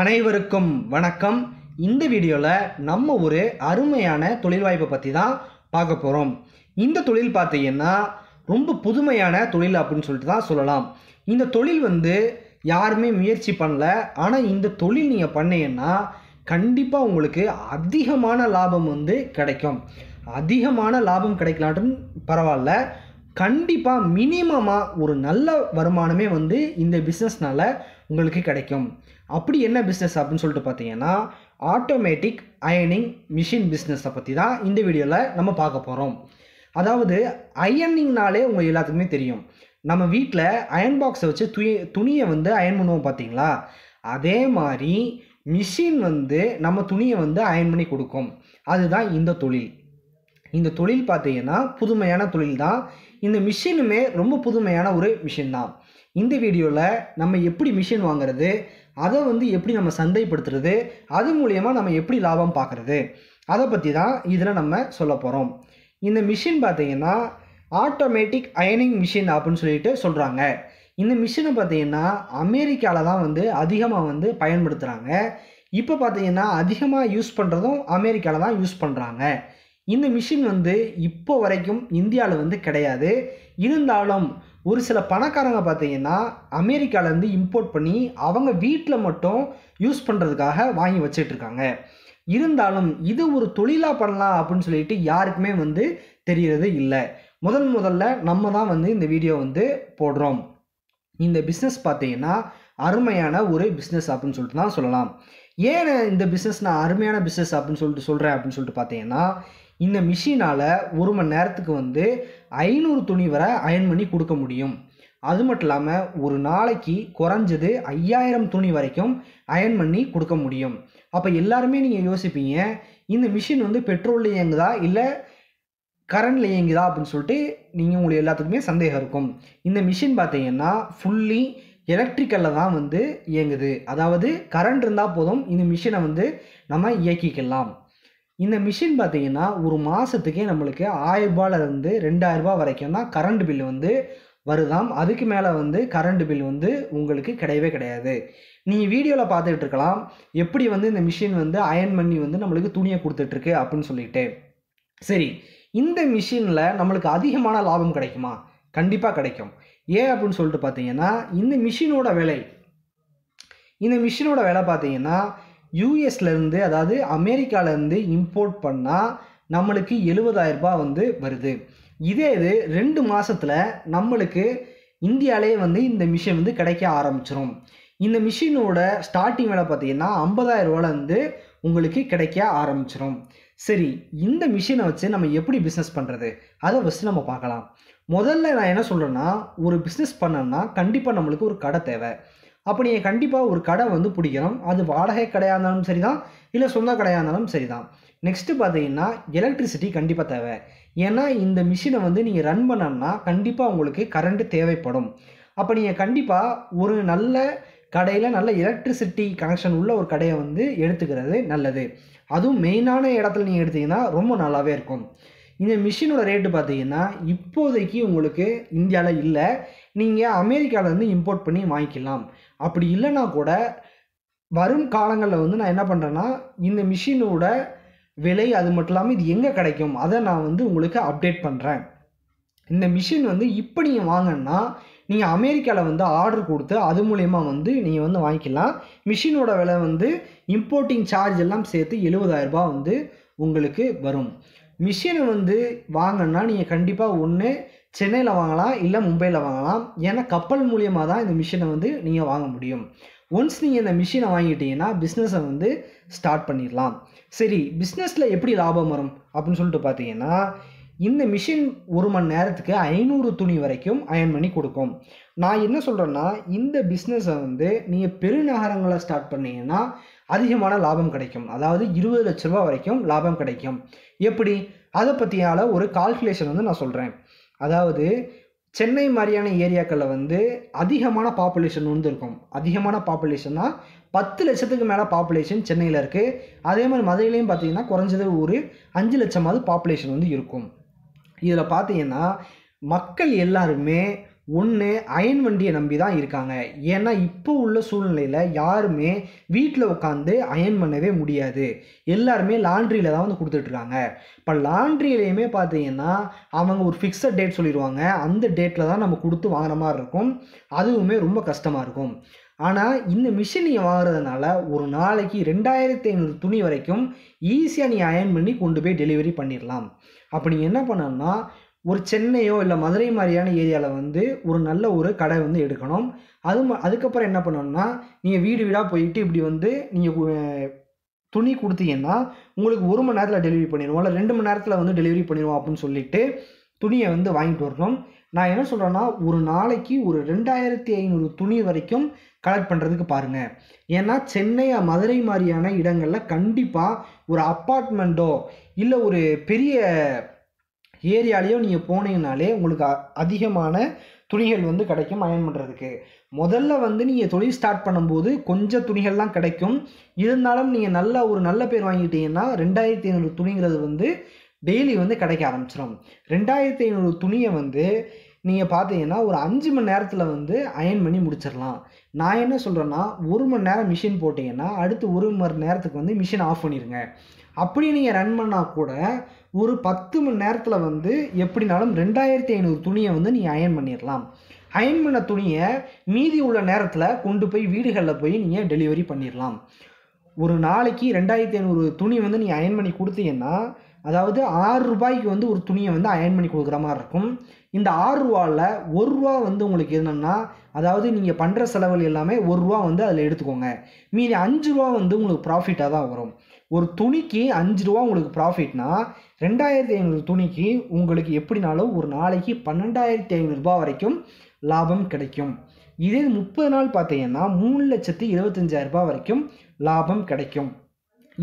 அனைவருக்கும் வணக்கம் இந்த வீடியோவில் நம்ம ஒரு அருமையான தொழில் வாய்ப்பை பற்றி தான் பார்க்க போகிறோம் இந்த தொழில் பார்த்தீங்கன்னா ரொம்ப புதுமையான தொழில் அப்படின்னு சொல்லிட்டு தான் சொல்லலாம் இந்த தொழில் வந்து யாருமே முயற்சி பண்ணல ஆனால் இந்த தொழில் நீங்கள் பண்ணீங்கன்னா கண்டிப்பாக உங்களுக்கு அதிகமான லாபம் வந்து கிடைக்கும் அதிகமான லாபம் கிடைக்கலாட்டும் பரவாயில்ல கண்டிப்பாக மினிமமாக ஒரு நல்ல வருமானமே வந்து இந்த பிஸ்னஸ்னால் உங்களுக்கு கிடைக்கும் அப்படி என்ன பிஸ்னஸ் அப்படின்னு சொல்லிட்டு பார்த்தீங்கன்னா ஆட்டோமேட்டிக் அயனிங் மிஷின் பிஸ்னஸை பற்றி தான் இந்த வீடியோவில் நம்ம பார்க்க போகிறோம் அதாவது அயனிங்னாலே உங்கள் எல்லாத்துக்குமே தெரியும் நம்ம வீட்டில் அயன் பாக்ஸை வச்சு துணி துணியை வந்து அயன் பண்ணுவோம் பார்த்தீங்களா அதே மாதிரி மிஷின் வந்து நம்ம துணியை வந்து அயன் பண்ணி கொடுக்கும் அதுதான் இந்த தொழில் இந்த தொழில் பார்த்தீங்கன்னா புதுமையான தொழில் தான் இந்த மிஷினுமே ரொம்ப புதுமையான ஒரு மிஷின் தான் இந்த வீடியோவில் நம்ம எப்படி மிஷின் வாங்குறது அதை வந்து எப்படி நம்ம சந்தைப்படுத்துறது அது மூலயமா நம்ம எப்படி லாபம் பார்க்குறது அதை பற்றி தான் இதில் நம்ம சொல்ல போகிறோம் இந்த மிஷின் பார்த்திங்கன்னா ஆட்டோமேட்டிக் அயனிங் மிஷின் அப்படின்னு சொல்லிட்டு சொல்கிறாங்க இந்த மிஷினை பார்த்திங்கன்னா அமெரிக்காவில் தான் வந்து அதிகமாக வந்து பயன்படுத்துகிறாங்க இப்போ பார்த்திங்கன்னா அதிகமாக யூஸ் பண்ணுறதும் அமெரிக்காவில் தான் யூஸ் பண்ணுறாங்க இந்த மிஷின் வந்து இப்போ வரைக்கும் இந்தியாவில் வந்து கிடையாது இருந்தாலும் ஒரு சில பணக்காரங்க பார்த்தீங்கன்னா அமெரிக்காவிலேருந்து இம்போர்ட் பண்ணி அவங்க வீட்டில் மட்டும் யூஸ் பண்ணுறதுக்காக வாங்கி வச்சிட்ருக்காங்க இருந்தாலும் இது ஒரு தொழிலாக பண்ணலாம் அப்படின்னு சொல்லிட்டு யாருக்குமே வந்து தெரிகிறது இல்லை முதன் முதல்ல நம்ம தான் வந்து இந்த வீடியோ வந்து போடுறோம் இந்த பிஸ்னஸ் பார்த்தீங்கன்னா அருமையான ஒரு பிஸ்னஸ் அப்படின்னு சொல்லிட்டு தான் சொல்லலாம் ஏன் இந்த பிஸ்னஸ் நான் அருமையான பிஸ்னஸ் அப்படின்னு சொல்லிட்டு சொல்கிறேன் அப்படின்னு சொல்லிட்டு பார்த்தீங்கன்னா இந்த மிஷினால் ஒரு மணி நேரத்துக்கு வந்து ஐநூறு துணி வரை அயன் பண்ணி கொடுக்க முடியும் அது மட்டும் இல்லாமல் ஒரு நாளைக்கு குறைஞ்சது ஐயாயிரம் துணி வரைக்கும் அயன் பண்ணி கொடுக்க முடியும் அப்போ எல்லாருமே நீங்கள் யோசிப்பீங்க இந்த மிஷின் வந்து பெட்ரோலில் இயங்குதா இல்லை கரண்டில் இயங்குதா அப்படின்னு சொல்லிட்டு நீங்கள் உங்களுக்கு எல்லாத்துக்குமே சந்தேகம் இருக்கும் இந்த மிஷின் பார்த்தீங்கன்னா ஃபுல்லி எலக்ட்ரிக்கலில் தான் வந்து இயங்குது அதாவது கரண்ட் இருந்தால் போதும் இந்த மிஷினை வந்து நம்ம இயக்கிக்கலாம் இந்த மிஷின் பார்த்திங்கன்னா ஒரு மாதத்துக்கே நம்மளுக்கு ஆயிரரூபாலேருந்து ரெண்டாயிரரூபா வரைக்கும் தான் கரண்ட் பில் வந்து வருதாம் அதுக்கு மேலே வந்து கரண்ட் பில் வந்து உங்களுக்கு கிடையவே கிடையாது நீங்கள் வீடியோவில் பார்த்துட்டு இருக்கலாம் எப்படி வந்து இந்த மிஷின் வந்து அயன் பண்ணி வந்து நம்மளுக்கு துணியை கொடுத்துட்ருக்கு அப்படின்னு சொல்லிட்டு சரி இந்த மிஷினில் நம்மளுக்கு அதிகமான லாபம் கிடைக்குமா கண்டிப்பாக கிடைக்கும் ஏன் அப்படின்னு சொல்லிட்டு பார்த்தீங்கன்னா இந்த மிஷினோட விலை இந்த மிஷினோட விலை பார்த்தீங்கன்னா யூஎஸ்லேருந்து அதாவது அமெரிக்காவிலேருந்து இம்போர்ட் பண்ணால் நம்மளுக்கு ரூபாய் வந்து வருது இதே இது ரெண்டு மாதத்தில் நம்மளுக்கு இந்தியாவிலே வந்து இந்த மிஷின் வந்து கிடைக்க ஆரம்பிச்சிடும் இந்த மிஷினோட ஸ்டார்டிங் விலை பார்த்தீங்கன்னா வந்து உங்களுக்கு கிடைக்க ஆரம்பிச்சிடும் சரி இந்த மிஷினை வச்சு நம்ம எப்படி பிஸ்னஸ் பண்ணுறது அதை ஃபஸ்ட்டு நம்ம பார்க்கலாம் முதல்ல நான் என்ன சொல்கிறேன்னா ஒரு பிஸ்னஸ் பண்ணோம்னா கண்டிப்பாக நம்மளுக்கு ஒரு கடை தேவை அப்போ நீங்கள் கண்டிப்பாக ஒரு கடை வந்து பிடிக்கணும் அது வாடகை கடையாக இருந்தாலும் சரி தான் இல்லை சொந்த கடையாக இருந்தாலும் சரி தான் நெக்ஸ்ட்டு பார்த்தீங்கன்னா எலக்ட்ரிசிட்டி கண்டிப்பாக தேவை ஏன்னா இந்த மிஷினை வந்து நீங்கள் ரன் பண்ணணும்னா கண்டிப்பாக உங்களுக்கு கரண்ட்டு தேவைப்படும் அப்போ நீங்கள் கண்டிப்பாக ஒரு நல்ல கடையில் நல்ல எலக்ட்ரிசிட்டி கனெக்ஷன் உள்ள ஒரு கடையை வந்து எடுத்துக்கிறது நல்லது அதுவும் மெயினான இடத்துல நீங்கள் எடுத்திங்கன்னா ரொம்ப நல்லாவே இருக்கும் இந்த மிஷினோட ரேட்டு பார்த்தீங்கன்னா இப்போதைக்கு உங்களுக்கு இந்தியாவில் இல்லை நீங்கள் அமெரிக்காவிலேருந்து இம்போர்ட் பண்ணி வாங்கிக்கலாம் அப்படி இல்லைனா கூட வரும் காலங்களில் வந்து நான் என்ன பண்ணுறேன்னா இந்த மிஷினோட விலை அது மட்டும் இல்லாமல் இது எங்கே கிடைக்கும் அதை நான் வந்து உங்களுக்கு அப்டேட் பண்ணுறேன் இந்த மிஷின் வந்து இப்போ நீங்கள் வாங்கினா நீங்கள் அமெரிக்காவில் வந்து ஆர்டர் கொடுத்து அது மூலயமா வந்து நீங்கள் வந்து வாங்கிக்கலாம் மிஷினோட விலை வந்து இம்போர்ட்டிங் சார்ஜ் எல்லாம் சேர்த்து எழுபதாயிரரூபா வந்து உங்களுக்கு வரும் மிஷினை வந்து வாங்கினா நீங்கள் கண்டிப்பாக ஒன்று சென்னையில் வாங்கலாம் இல்லை மும்பையில் வாங்கலாம் ஏன்னா கப்பல் மூலியமாக தான் இந்த மிஷினை வந்து நீங்கள் வாங்க முடியும் ஒன்ஸ் நீங்கள் இந்த மிஷினை வாங்கிட்டீங்கன்னா பிஸ்னஸை வந்து ஸ்டார்ட் பண்ணிடலாம் சரி பிஸ்னஸில் எப்படி லாபம் வரும் அப்படின்னு சொல்லிட்டு பார்த்தீங்கன்னா இந்த மிஷின் ஒரு மணி நேரத்துக்கு ஐநூறு துணி வரைக்கும் அயன் பண்ணி கொடுக்கும் நான் என்ன சொல்கிறேன்னா இந்த பிஸ்னஸை வந்து நீங்கள் பெருநகரங்களை ஸ்டார்ட் பண்ணீங்கன்னா அதிகமான லாபம் கிடைக்கும் அதாவது இருபது லட்ச ரூபா வரைக்கும் லாபம் கிடைக்கும் எப்படி அதை பற்றியால் ஒரு கால்குலேஷன் வந்து நான் சொல்கிறேன் அதாவது சென்னை மாதிரியான ஏரியாக்களில் வந்து அதிகமான பாப்புலேஷன் வந்து இருக்கும் அதிகமான பாப்புலேஷன்னா பத்து லட்சத்துக்கு மேலே பாப்புலேஷன் சென்னையில் இருக்குது அதே மாதிரி மதுரையிலையும் பார்த்தீங்கன்னா குறைஞ்சது ஒரு அஞ்சு லட்சமாவது பாப்புலேஷன் வந்து இருக்கும் இதில் பார்த்தீங்கன்னா மக்கள் எல்லாருமே ஒன்று அயன் வண்டியை நம்பி தான் இருக்காங்க ஏன்னா இப்போ உள்ள சூழ்நிலையில் யாருமே வீட்டில் உட்காந்து அயன் பண்ணவே முடியாது எல்லாருமே லாண்ட்ரியில் தான் வந்து கொடுத்துட்ருக்காங்க இப்போ லாண்ட்ரியிலையுமே பார்த்தீங்கன்னா அவங்க ஒரு ஃபிக்ஸட் டேட் சொல்லிடுவாங்க அந்த டேட்டில் தான் நம்ம கொடுத்து வாங்குற மாதிரி இருக்கும் அதுவுமே ரொம்ப கஷ்டமாக இருக்கும் ஆனால் இந்த மிஷின் நீங்கள் வாங்குறதுனால ஒரு நாளைக்கு ரெண்டாயிரத்தி ஐநூறு துணி வரைக்கும் ஈஸியாக நீ அயன் பண்ணி கொண்டு போய் டெலிவரி பண்ணிடலாம் அப்போ நீங்கள் என்ன பண்ணணும்னா ஒரு சென்னையோ இல்லை மதுரை மாதிரியான ஏரியாவில் வந்து ஒரு நல்ல ஒரு கடை வந்து எடுக்கணும் அது அதுக்கப்புறம் என்ன பண்ணணும்னா நீங்கள் வீடு வீடாக போயிட்டு இப்படி வந்து நீங்கள் துணி கொடுத்தீங்கன்னா உங்களுக்கு ஒரு மணி நேரத்தில் டெலிவரி பண்ணிடுவோம் இல்லை ரெண்டு மணி நேரத்தில் வந்து டெலிவரி பண்ணிடுவோம் அப்படின்னு சொல்லிட்டு துணியை வந்து வாங்கிட்டு வரணும் நான் என்ன சொல்கிறேன்னா ஒரு நாளைக்கு ஒரு ரெண்டாயிரத்தி ஐநூறு துணி வரைக்கும் கலெக்ட் பண்ணுறதுக்கு பாருங்கள் ஏன்னா சென்னை மதுரை மாதிரியான இடங்களில் கண்டிப்பாக ஒரு அப்பார்ட்மெண்ட்டோ இல்லை ஒரு பெரிய ஏரியாலேயோ நீங்கள் போனீங்கனாலே உங்களுக்கு அதிகமான துணிகள் வந்து கிடைக்கும் அயன் பண்ணுறதுக்கு முதல்ல வந்து நீங்கள் தொழில் ஸ்டார்ட் பண்ணும்போது கொஞ்சம் துணிகள்லாம் கிடைக்கும் இருந்தாலும் நீங்கள் நல்ல ஒரு நல்ல பேர் வாங்கிட்டீங்கன்னா ரெண்டாயிரத்தி ஐநூறு துணிங்கிறது வந்து டெய்லி வந்து கிடைக்க ஆரம்பிச்சிடும் ரெண்டாயிரத்தி ஐநூறு துணியை வந்து நீங்கள் பார்த்தீங்கன்னா ஒரு அஞ்சு மணி நேரத்தில் வந்து அயன் பண்ணி முடிச்சிடலாம் நான் என்ன சொல்கிறேன்னா ஒரு மணி நேரம் மிஷின் போட்டிங்கன்னா அடுத்து ஒரு மணி நேரத்துக்கு வந்து மிஷின் ஆஃப் பண்ணிடுங்க அப்படி நீங்கள் ரன் பண்ணால் கூட ஒரு பத்து மணி நேரத்தில் வந்து எப்படினாலும் ரெண்டாயிரத்தி ஐநூறு துணியை வந்து நீ அயன் பண்ணிடலாம் அயன் பண்ண துணியை மீதி உள்ள நேரத்தில் கொண்டு போய் வீடுகளில் போய் நீங்கள் டெலிவரி பண்ணிடலாம் ஒரு நாளைக்கு ரெண்டாயிரத்தி ஐநூறு துணி வந்து நீ அயன் பண்ணி கொடுத்தீங்கன்னா அதாவது ஆறு ரூபாய்க்கு வந்து ஒரு துணியை வந்து அயன் பண்ணி கொடுக்குற மாதிரி இருக்கும் இந்த ஆறு ரூபாவில் ஒரு ரூபா வந்து உங்களுக்கு என்னென்னா அதாவது நீங்கள் பண்ணுற செலவுகள் எல்லாமே ஒரு ரூபா வந்து அதில் எடுத்துக்கோங்க மீதி அஞ்சு ரூபா வந்து உங்களுக்கு ப்ராஃபிட்டாக தான் வரும் ஒரு துணிக்கு அஞ்சு ரூபா உங்களுக்கு ப்ராஃபிட்னா ரெண்டாயிரத்தி ஐநூறு துணிக்கு உங்களுக்கு எப்படினாலும் ஒரு நாளைக்கு பன்னெண்டாயிரத்தி ஐநூறுரூபா வரைக்கும் லாபம் கிடைக்கும் இதே முப்பது நாள் பார்த்தீங்கன்னா மூணு லட்சத்து இருபத்தஞ்சாயிரரூபா வரைக்கும் லாபம் கிடைக்கும்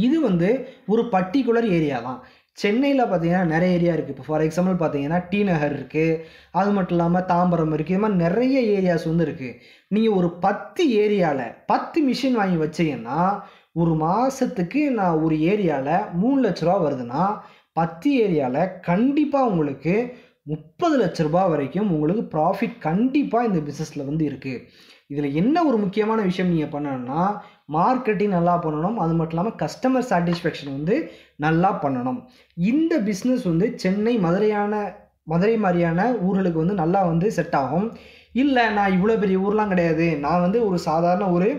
இது வந்து ஒரு பர்டிகுலர் ஏரியா தான் சென்னையில் பார்த்தீங்கன்னா நிறைய ஏரியா இருக்குது இப்போ ஃபார் எக்ஸாம்பிள் பார்த்தீங்கன்னா டி நகர் இருக்குது அது மட்டும் இல்லாமல் தாம்பரம் இருக்குது இது மாதிரி நிறைய ஏரியாஸ் வந்து இருக்குது நீங்கள் ஒரு பத்து ஏரியாவில் பத்து மிஷின் வாங்கி வச்சிங்கன்னா ஒரு மாதத்துக்கு நான் ஒரு ஏரியாவில் மூணு லட்ச ரூபா வருதுன்னா பத்து ஏரியாவில் கண்டிப்பாக உங்களுக்கு முப்பது லட்ச ரூபா வரைக்கும் உங்களுக்கு ப்ராஃபிட் கண்டிப்பாக இந்த பிஸ்னஸில் வந்து இருக்குது இதில் என்ன ஒரு முக்கியமான விஷயம் நீங்கள் பண்ணணும்னா மார்க்கெட்டிங் நல்லா பண்ணணும் அது மட்டும் இல்லாமல் கஸ்டமர் சாட்டிஸ்ஃபேக்ஷன் வந்து நல்லா பண்ணணும் இந்த பிஸ்னஸ் வந்து சென்னை மதுரையான மதுரை மாதிரியான ஊர்களுக்கு வந்து நல்லா வந்து செட் ஆகும் இல்லை நான் இவ்வளோ பெரிய ஊர்லாம் கிடையாது நான் வந்து ஒரு சாதாரண ஒரு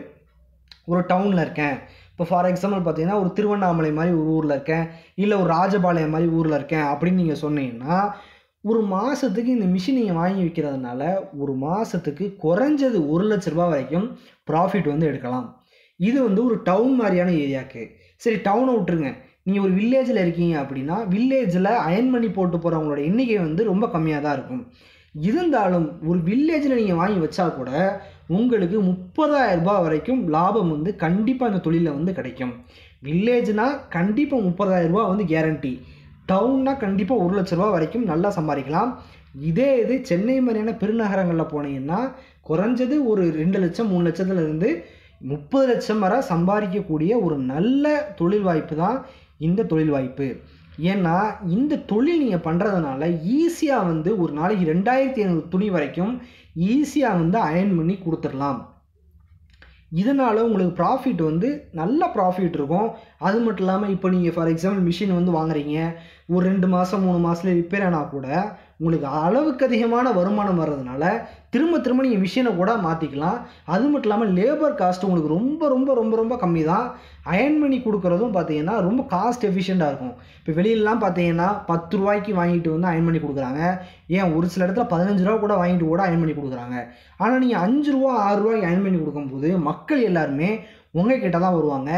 ஒரு டவுனில் இருக்கேன் இப்போ ஃபார் எக்ஸாம்பிள் பார்த்தீங்கன்னா ஒரு திருவண்ணாமலை மாதிரி ஒரு ஊரில் இருக்கேன் இல்லை ஒரு ராஜபாளையம் மாதிரி ஊரில் இருக்கேன் அப்படின்னு நீங்கள் சொன்னீங்கன்னா ஒரு மாதத்துக்கு இந்த மிஷின் நீங்கள் வாங்கி விற்கிறதுனால ஒரு மாதத்துக்கு குறைஞ்சது ஒரு லட்ச ரூபா வரைக்கும் ப்ராஃபிட் வந்து எடுக்கலாம் இது வந்து ஒரு டவுன் மாதிரியான ஏரியாவுக்கு சரி டவுனை விட்டுருங்க நீங்கள் ஒரு வில்லேஜில் இருக்கீங்க அப்படின்னா வில்லேஜில் அயன் பண்ணி போட்டு போகிறவங்களோட எண்ணிக்கை வந்து ரொம்ப கம்மியாக தான் இருக்கும் இருந்தாலும் ஒரு வில்லேஜில் நீங்கள் வாங்கி வச்சா கூட உங்களுக்கு முப்பதாயிரம் ரூபாய் வரைக்கும் லாபம் வந்து கண்டிப்பாக அந்த தொழிலில் வந்து கிடைக்கும் வில்லேஜ்னால் கண்டிப்பாக முப்பதாயிரம் ரூபா வந்து கேரண்டி டவுன்னா கண்டிப்பாக ஒரு லட்ச ரூபா வரைக்கும் நல்லா சம்பாதிக்கலாம் இதே இது சென்னை மாதிரியான பெருநகரங்களில் போனீங்கன்னா குறைஞ்சது ஒரு ரெண்டு லட்சம் மூணு லட்சத்துலேருந்து முப்பது லட்சம் வரை சம்பாதிக்கக்கூடிய ஒரு நல்ல தொழில் வாய்ப்பு தான் இந்த தொழில் வாய்ப்பு ஏன்னா இந்த தொழில் நீங்கள் பண்ணுறதுனால ஈஸியாக வந்து ஒரு நாளைக்கு ரெண்டாயிரத்தி ஐநூறு துணி வரைக்கும் ஈஸியாக வந்து அயன் பண்ணி கொடுத்துடலாம் இதனால் உங்களுக்கு ப்ராஃபிட் வந்து நல்ல ப்ராஃபிட் இருக்கும் அது மட்டும் இல்லாமல் இப்போ நீங்கள் ஃபார் எக்ஸாம்பிள் மிஷின் வந்து வாங்குறீங்க ஒரு ரெண்டு மாதம் மூணு மாதத்தில் ரிப்பேர் ஆனால் கூட உங்களுக்கு அளவுக்கு அதிகமான வருமானம் வர்றதுனால திரும்ப திரும்ப நீங்கள் மிஷினை கூட மாற்றிக்கலாம் அது மட்டும் இல்லாமல் லேபர் காஸ்ட் உங்களுக்கு ரொம்ப ரொம்ப ரொம்ப ரொம்ப கம்மி தான் அயன் பண்ணி கொடுக்குறதும் பார்த்தீங்கன்னா ரொம்ப காஸ்ட் எஃபிஷியண்ட்டாக இருக்கும் இப்போ வெளியிலலாம் பார்த்தீங்கன்னா பத்து ரூபாய்க்கு வாங்கிட்டு வந்து அயன் பண்ணி கொடுக்குறாங்க ஏன் ஒரு சில இடத்துல பதினஞ்சு ரூபா கூட வாங்கிட்டு கூட அயன் பண்ணி கொடுக்குறாங்க ஆனால் நீங்கள் அஞ்சு ரூபா ஆறு ரூபாய்க்கு அயன் பண்ணி கொடுக்கும்போது மக்கள் எல்லாருமே உங்ககிட்ட தான் வருவாங்க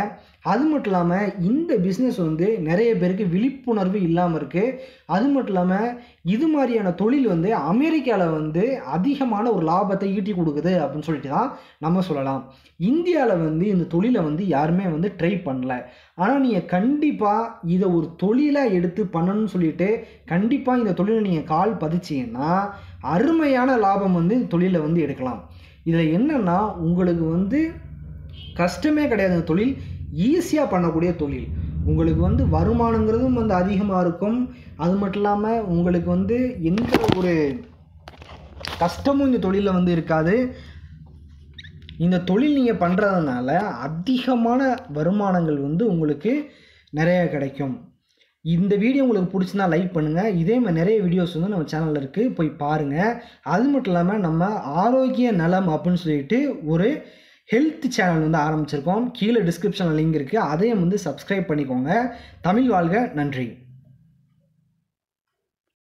அது மட்டும் இல்லாமல் இந்த பிஸ்னஸ் வந்து நிறைய பேருக்கு விழிப்புணர்வு இல்லாமல் இருக்குது அது மட்டும் இல்லாமல் இது மாதிரியான தொழில் வந்து அமெரிக்காவில் வந்து அதிகமான ஒரு லாபத்தை ஈட்டி கொடுக்குது அப்படின்னு சொல்லிட்டு தான் நம்ம சொல்லலாம் இந்தியாவில் வந்து இந்த தொழிலை வந்து யாருமே வந்து ட்ரை பண்ணல ஆனால் நீங்கள் கண்டிப்பாக இதை ஒரு தொழிலாக எடுத்து பண்ணணும்னு சொல்லிட்டு கண்டிப்பாக இந்த தொழிலை நீங்கள் கால் பதிச்சிங்கன்னா அருமையான லாபம் வந்து இந்த தொழிலை வந்து எடுக்கலாம் இதில் என்னென்னா உங்களுக்கு வந்து கஷ்டமே கிடையாது அந்த தொழில் ஈஸியாக பண்ணக்கூடிய தொழில் உங்களுக்கு வந்து வருமானங்கிறதும் வந்து அதிகமாக இருக்கும் அது மட்டும் இல்லாமல் உங்களுக்கு வந்து எந்த ஒரு கஷ்டமும் இந்த தொழிலில் வந்து இருக்காது இந்த தொழில் நீங்கள் பண்ணுறதுனால அதிகமான வருமானங்கள் வந்து உங்களுக்கு நிறைய கிடைக்கும் இந்த வீடியோ உங்களுக்கு பிடிச்சிருந்தா லைக் பண்ணுங்கள் இதே மாதிரி நிறைய வீடியோஸ் வந்து நம்ம சேனலில் இருக்குது போய் பாருங்கள் அது மட்டும் இல்லாமல் நம்ம ஆரோக்கிய நலம் அப்படின்னு சொல்லிட்டு ஒரு ஹெல்த் சேனல் வந்து ஆரம்பிச்சிருக்கோம் கீழே டிஸ்கிரிப்ஷனில் லிங்க் இருக்குது அதையும் வந்து சப்ஸ்கிரைப் பண்ணிக்கோங்க தமிழ் வாழ்க நன்றி